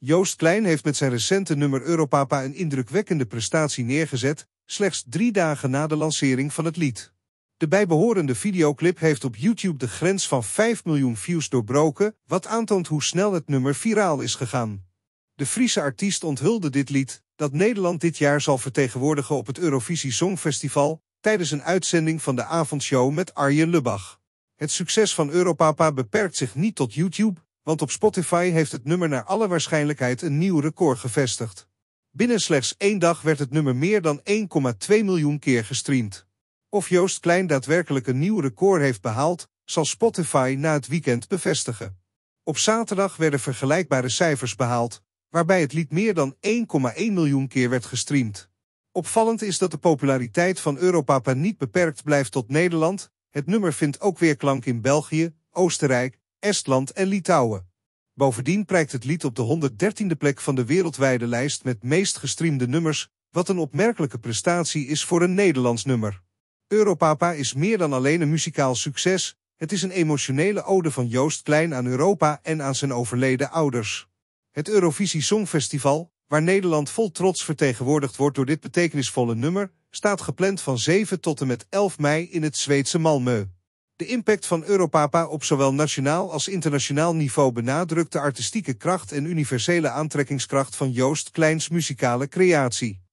Joost Klein heeft met zijn recente nummer Europapa een indrukwekkende prestatie neergezet, slechts drie dagen na de lancering van het lied. De bijbehorende videoclip heeft op YouTube de grens van 5 miljoen views doorbroken, wat aantoont hoe snel het nummer viraal is gegaan. De Friese artiest onthulde dit lied, dat Nederland dit jaar zal vertegenwoordigen op het Eurovisie Songfestival, tijdens een uitzending van de avondshow met Arjen Lubach. Het succes van Europapa beperkt zich niet tot YouTube, want op Spotify heeft het nummer naar alle waarschijnlijkheid een nieuw record gevestigd. Binnen slechts één dag werd het nummer meer dan 1,2 miljoen keer gestreamd. Of Joost Klein daadwerkelijk een nieuw record heeft behaald, zal Spotify na het weekend bevestigen. Op zaterdag werden vergelijkbare cijfers behaald, waarbij het lied meer dan 1,1 miljoen keer werd gestreamd. Opvallend is dat de populariteit van Europapa niet beperkt blijft tot Nederland. Het nummer vindt ook weer klank in België, Oostenrijk, Estland en Litouwen. Bovendien prijkt het lied op de 113e plek van de wereldwijde lijst met meest gestreamde nummers, wat een opmerkelijke prestatie is voor een Nederlands nummer. Europapa is meer dan alleen een muzikaal succes, het is een emotionele ode van Joost Klein aan Europa en aan zijn overleden ouders. Het Eurovisie Songfestival, waar Nederland vol trots vertegenwoordigd wordt door dit betekenisvolle nummer, staat gepland van 7 tot en met 11 mei in het Zweedse Malmö. De impact van Europapa op zowel nationaal als internationaal niveau benadrukt de artistieke kracht en universele aantrekkingskracht van Joost Kleins muzikale creatie.